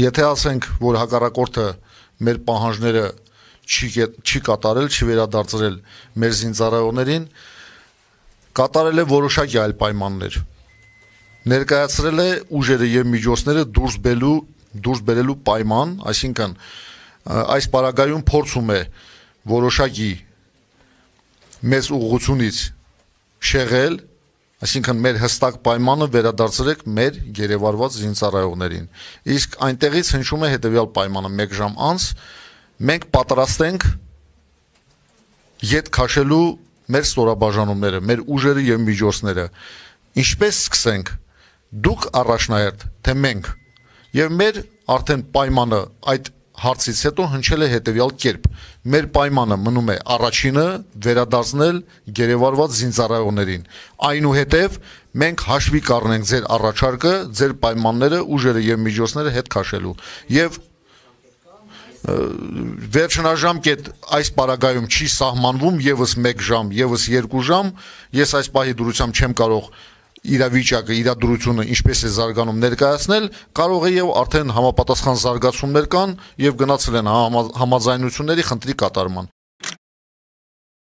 Եթե ասենք, որ հակառակորդը մեր պահանջները չի չի կատարել, չի վերադարձրել մեր զինծառայողներին, կատարել է որոշակի այլ պայմաններ։ Ներկայացրել է ուժերը եւ միջոցները դուրս բելու դուրս բերելու պայման, այսինքն այս պարագայում փորձում է որոշակի մեծ ուղղությունից շեղել Այսինքն մեր հստակ պայմանը վերադարձրեք մեր գերեվարված զինծառայողներին։ Իսկ այնտեղից հնչում է հետևյալ պայմանը 1 ժամ անց մենք պատրաստ ենք յետ քաշելու մեր ստորաբաժանումները, մեր ուժերը եւ միջոցները։ Ինչպես սկսենք։ Դուք առաջնահերթ, թե մենք։ Եվ մեր արդեն պայմանը այդ հարցից հետո հնչել է հետևյալ կերպ. մեր պայմանը մնում է առաջինը վերադարձնել գերեվարված զինծառայողներին։ Այնուհետև մենք հաշվի կառնենք ձեր առաջարկը, ձեր պայմանները, ուժերը եւ միջոցները հետ քաշելու եւ վերջնաժամկետ այս պարագայում չի սահմանվում եւս 1 ժամ, եւս 2 ժամ, ես այս պահի դուրությամբ չեմ կարող իրավիճակը, իրադրությունը ինչպես է զարգանում ներկայացնել, կարող է եւ արդեն համապատասխան զարգացումներ կան եւ գնացել են համաձայնությունների խնդրի կատարման։